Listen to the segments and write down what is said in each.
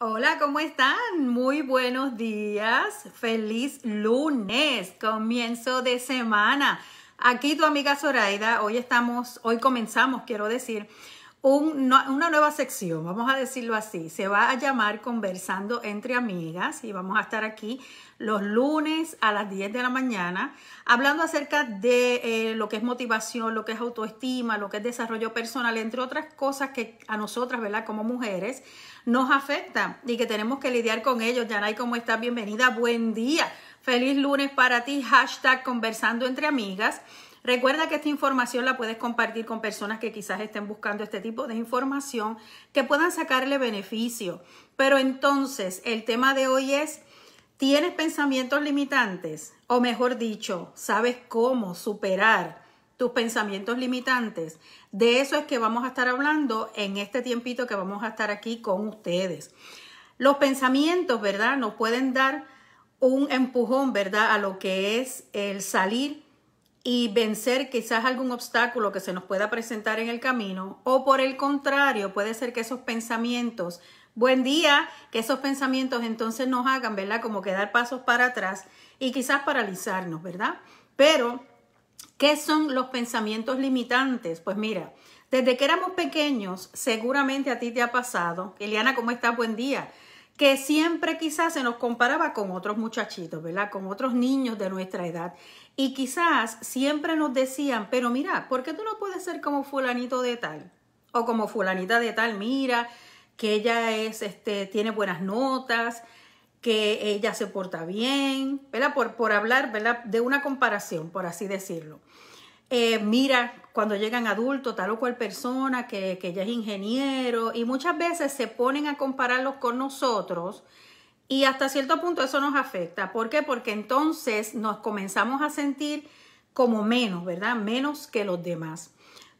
Hola, ¿cómo están? Muy buenos días. Feliz lunes, comienzo de semana. Aquí tu amiga Zoraida, hoy estamos, hoy comenzamos, quiero decir, una nueva sección, vamos a decirlo así. Se va a llamar Conversando entre Amigas y vamos a estar aquí los lunes a las 10 de la mañana hablando acerca de eh, lo que es motivación, lo que es autoestima, lo que es desarrollo personal, entre otras cosas que a nosotras, ¿verdad? Como mujeres nos afectan y que tenemos que lidiar con ellos. Yanay, ¿cómo estás? Bienvenida, buen día. Feliz lunes para ti, hashtag Conversando entre Amigas. Recuerda que esta información la puedes compartir con personas que quizás estén buscando este tipo de información, que puedan sacarle beneficio. Pero entonces, el tema de hoy es, ¿tienes pensamientos limitantes? O mejor dicho, ¿sabes cómo superar? tus pensamientos limitantes. De eso es que vamos a estar hablando en este tiempito que vamos a estar aquí con ustedes. Los pensamientos, ¿verdad? Nos pueden dar un empujón, ¿verdad? A lo que es el salir y vencer quizás algún obstáculo que se nos pueda presentar en el camino, o por el contrario, puede ser que esos pensamientos, buen día, que esos pensamientos entonces nos hagan, ¿verdad? Como que dar pasos para atrás y quizás paralizarnos, ¿verdad? Pero, ¿qué son los pensamientos limitantes? Pues mira, desde que éramos pequeños, seguramente a ti te ha pasado. Eliana, ¿cómo estás? Buen día que siempre quizás se nos comparaba con otros muchachitos, ¿verdad? Con otros niños de nuestra edad. Y quizás siempre nos decían, pero mira, ¿por qué tú no puedes ser como fulanito de tal? O como fulanita de tal, mira, que ella es, este, tiene buenas notas, que ella se porta bien, ¿verdad? Por, por hablar, ¿verdad? De una comparación, por así decirlo. Eh, mira cuando llegan adultos, tal o cual persona que, ya es ingeniero, y muchas veces se ponen a compararlos con nosotros y hasta cierto punto eso nos afecta. ¿Por qué? Porque entonces nos comenzamos a sentir como menos, ¿verdad? Menos que los demás.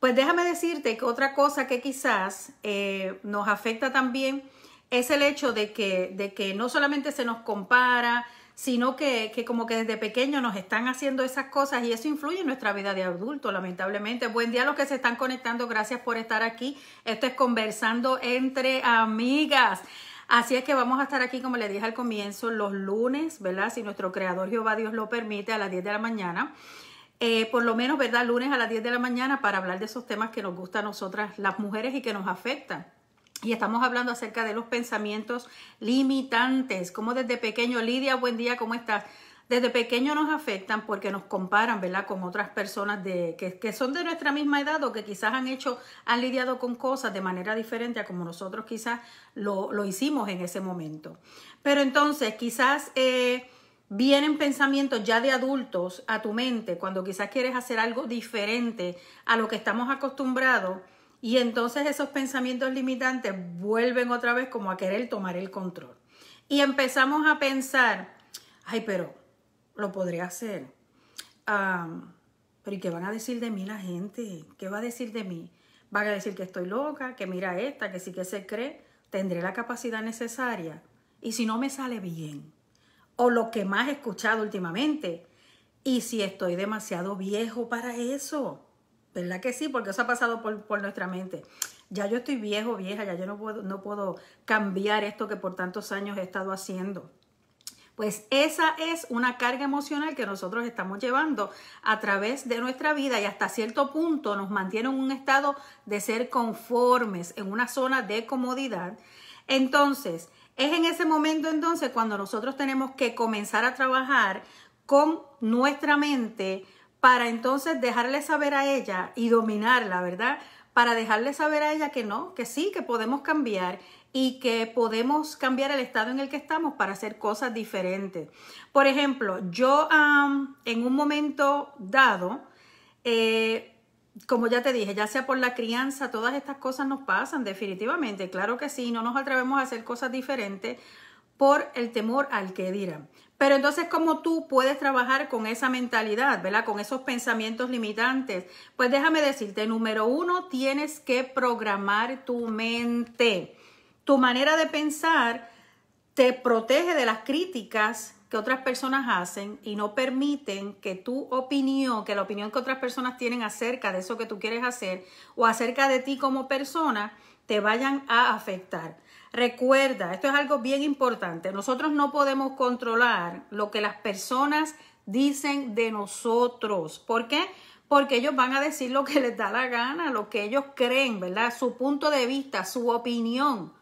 Pues déjame decirte que otra cosa que quizás eh, nos afecta también es el hecho de que, de que no solamente se nos compara, sino que, como que desde pequeño nos están haciendo esas cosas y eso influye en nuestra vida de adulto, lamentablemente. Buen día a los que se están conectando, gracias por estar aquí. Esto es conversando entre amigas. Así es que vamos a estar aquí, como les dije al comienzo, los lunes, ¿verdad? Si nuestro creador Jehová Dios lo permite, a las 10 de la mañana. Eh, por lo menos, ¿verdad? Lunes a las 10 de la mañana para hablar de esos temas que nos gustan a nosotras las mujeres y que nos afectan. Y estamos hablando acerca de los pensamientos limitantes, como desde pequeño, Lidia, buen día, ¿cómo estás? Desde pequeño nos afectan porque nos comparan, ¿verdad? Con otras personas de, que, son de nuestra misma edad o que quizás han hecho, han lidiado con cosas de manera diferente a como nosotros quizás lo, hicimos en ese momento. Pero entonces quizás eh, vienen pensamientos ya de adultos a tu mente cuando quizás quieres hacer algo diferente a lo que estamos acostumbrados y entonces esos pensamientos limitantes vuelven otra vez como a querer tomar el control. Y empezamos a pensar, ay, pero lo podré hacer. pero ¿y qué van a decir de mí la gente? ¿Qué va a decir de mí? Van a decir que estoy loca, que mira esta, que sí que se cree. Tendré la capacidad necesaria. Y si no me sale bien, o lo que más he escuchado últimamente, y si estoy demasiado viejo para eso. ¿Verdad que sí? Porque eso ha pasado por, nuestra mente. Ya yo estoy viejo, vieja, ya yo no puedo, no puedo cambiar esto que por tantos años he estado haciendo. Pues esa es una carga emocional que nosotros estamos llevando a través de nuestra vida y hasta cierto punto nos mantiene en un estado de ser conformes, en una zona de comodidad. Entonces, es en ese momento entonces cuando nosotros tenemos que comenzar a trabajar con nuestra mente para entonces dejarle saber a ella y dominarla, ¿verdad? Para dejarle saber a ella que no, que sí, que podemos cambiar y que podemos cambiar el estado en el que estamos para hacer cosas diferentes. Por ejemplo, yo en un momento dado, eh, como ya te dije, ya sea por la crianza, todas estas cosas nos pasan definitivamente, claro que sí, no nos atrevemos a hacer cosas diferentes por el temor al que dirán. Pero entonces, ¿cómo tú puedes trabajar con esa mentalidad, ¿verdad? Con esos pensamientos limitantes. Pues déjame decirte, número uno, tienes que programar tu mente. Tu manera de pensar te protege de las críticas que otras personas hacen y no permiten que tu opinión, que la opinión que otras personas tienen acerca de eso que tú quieres hacer o acerca de ti como persona, te vayan a afectar. Recuerda, esto es algo bien importante, nosotros no podemos controlar lo que las personas dicen de nosotros. ¿Por qué? Porque ellos van a decir lo que les da la gana, lo que ellos creen, ¿verdad? Su punto de vista, su opinión.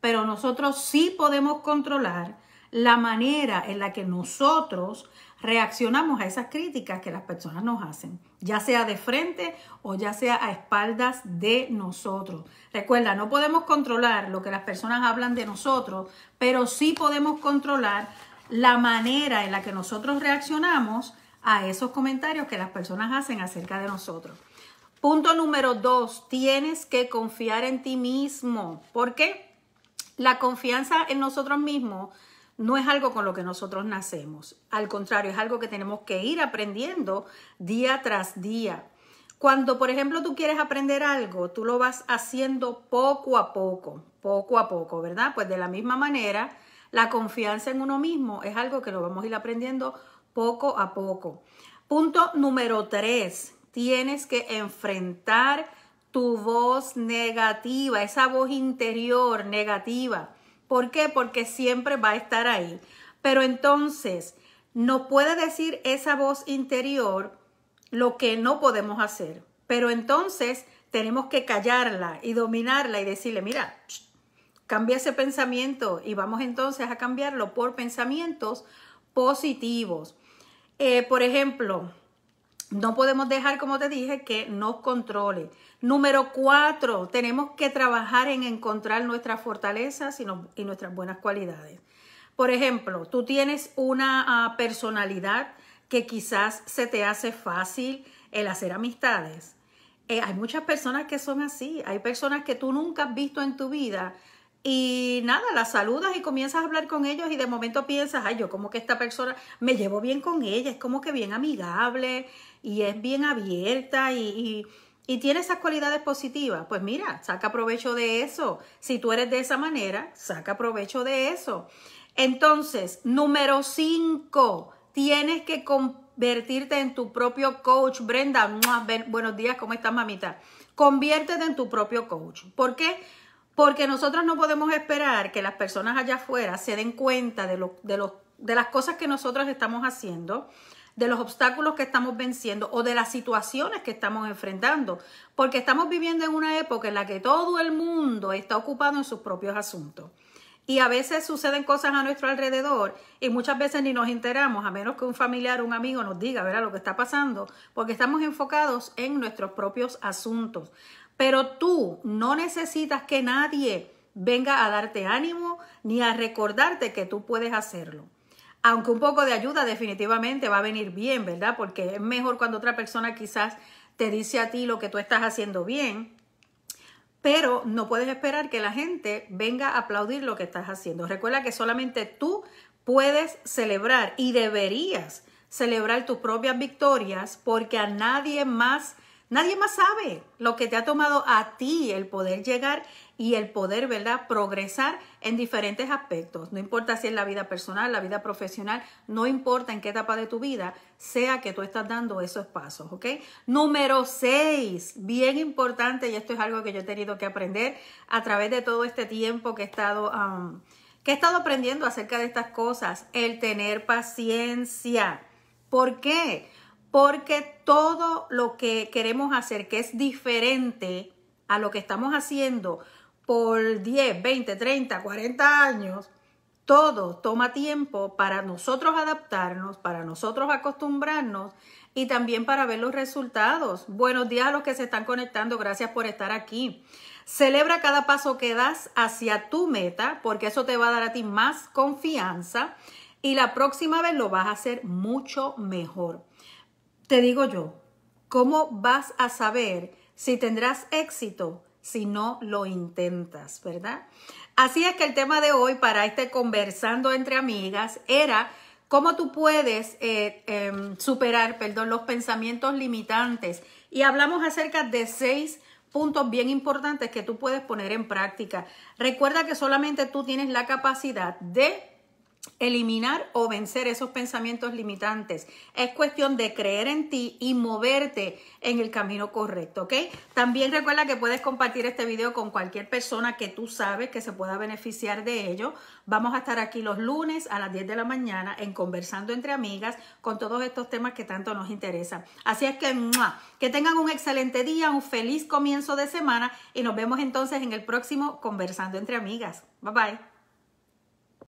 Pero nosotros sí podemos controlar la manera en la que nosotros reaccionamos a esas críticas que las personas nos hacen, ya sea de frente o ya sea a espaldas de nosotros. Recuerda, no podemos controlar lo que las personas hablan de nosotros, pero sí podemos controlar la manera en la que nosotros reaccionamos a esos comentarios que las personas hacen acerca de nosotros. Punto número dos, tienes que confiar en ti mismo. ¿Por qué? La confianza en nosotros mismos no es algo con lo que nosotros nacemos. Al contrario, es algo que tenemos que ir aprendiendo día tras día. Cuando, por ejemplo, tú quieres aprender algo, tú lo vas haciendo poco a poco, poco a poco, ¿verdad? Pues de la misma manera, la confianza en uno mismo es algo que lo vamos a ir aprendiendo poco a poco. Punto número tres, tienes que enfrentar tu voz negativa, esa voz interior negativa. ¿Por qué? Porque siempre va a estar ahí. Pero entonces, no puede decir esa voz interior lo que no podemos hacer. Pero entonces tenemos que callarla y dominarla y decirle, mira, cambia ese pensamiento y vamos entonces a cambiarlo por pensamientos positivos. Eh, por ejemplo, no podemos dejar, como te dije, que nos controle. Número cuatro, tenemos que trabajar en encontrar nuestras fortalezas y, nuestras buenas cualidades. Por ejemplo, tú tienes una ah, personalidad que quizás se te hace fácil el hacer amistades. Eh, hay muchas personas que son así. Hay personas que tú nunca has visto en tu vida y nada, las saludas y comienzas a hablar con ellos y de momento piensas, ay, yo como que esta persona me llevo bien con ella, es como que bien amigable y es bien abierta y, y, tiene esas cualidades positivas. Pues mira, saca provecho de eso. Si tú eres de esa manera, saca provecho de eso. Entonces, número 5, tienes que convertirte en tu propio coach. Brenda, buenos días, ¿cómo estás, mamita? Conviértete en tu propio coach. ¿Por qué? Porque nosotros no podemos esperar que las personas allá afuera se den cuenta de, las cosas que nosotros estamos haciendo, de los obstáculos que estamos venciendo o de las situaciones que estamos enfrentando, porque estamos viviendo en una época en la que todo el mundo está ocupado en sus propios asuntos. Y a veces suceden cosas a nuestro alrededor y muchas veces ni nos enteramos, a menos que un familiar, o un amigo nos diga, ¿verdad?, lo que está pasando, porque estamos enfocados en nuestros propios asuntos. Pero tú no necesitas que nadie venga a darte ánimo ni a recordarte que tú puedes hacerlo. Aunque un poco de ayuda definitivamente va a venir bien, ¿verdad? Porque es mejor cuando otra persona quizás te dice a ti lo que tú estás haciendo bien, pero no puedes esperar que la gente venga a aplaudir lo que estás haciendo. Recuerda que solamente tú puedes celebrar y deberías celebrar tus propias victorias porque a nadie más Nadie más sabe lo que te ha tomado a ti el poder llegar y el poder, ¿verdad?, progresar en diferentes aspectos. No importa si es la vida personal, la vida profesional, no importa en qué etapa de tu vida sea que tú estás dando esos pasos, ¿ok? Número seis, bien importante, y esto es algo que yo he tenido que aprender a través de todo este tiempo que he estado, que he estado aprendiendo acerca de estas cosas, el tener paciencia. ¿Por qué? porque todo lo que queremos hacer que es diferente a lo que estamos haciendo por 10, 20, 30, 40 años, todo toma tiempo para nosotros adaptarnos, para nosotros acostumbrarnos y también para ver los resultados. Buenos días a los que se están conectando, gracias por estar aquí. Celebra cada paso que das hacia tu meta porque eso te va a dar a ti más confianza y la próxima vez lo vas a hacer mucho mejor. Te digo yo, ¿cómo vas a saber si tendrás éxito si no lo intentas, verdad? Así es que el tema de hoy para este conversando entre amigas era cómo tú puedes eh, em, superar, perdón, los pensamientos limitantes. Y hablamos acerca de seis puntos bien importantes que tú puedes poner en práctica. Recuerda que solamente tú tienes la capacidad de eliminar o vencer esos pensamientos limitantes. Es cuestión de creer en ti y moverte en el camino correcto, ¿ok? También recuerda que puedes compartir este video con cualquier persona que tú sabes que se pueda beneficiar de ello. Vamos a estar aquí los lunes a las 10 de la mañana en Conversando entre Amigas con todos estos temas que tanto nos interesan. Así es que, que tengan un excelente día, un feliz comienzo de semana y nos vemos entonces en el próximo Conversando entre Amigas. Bye bye.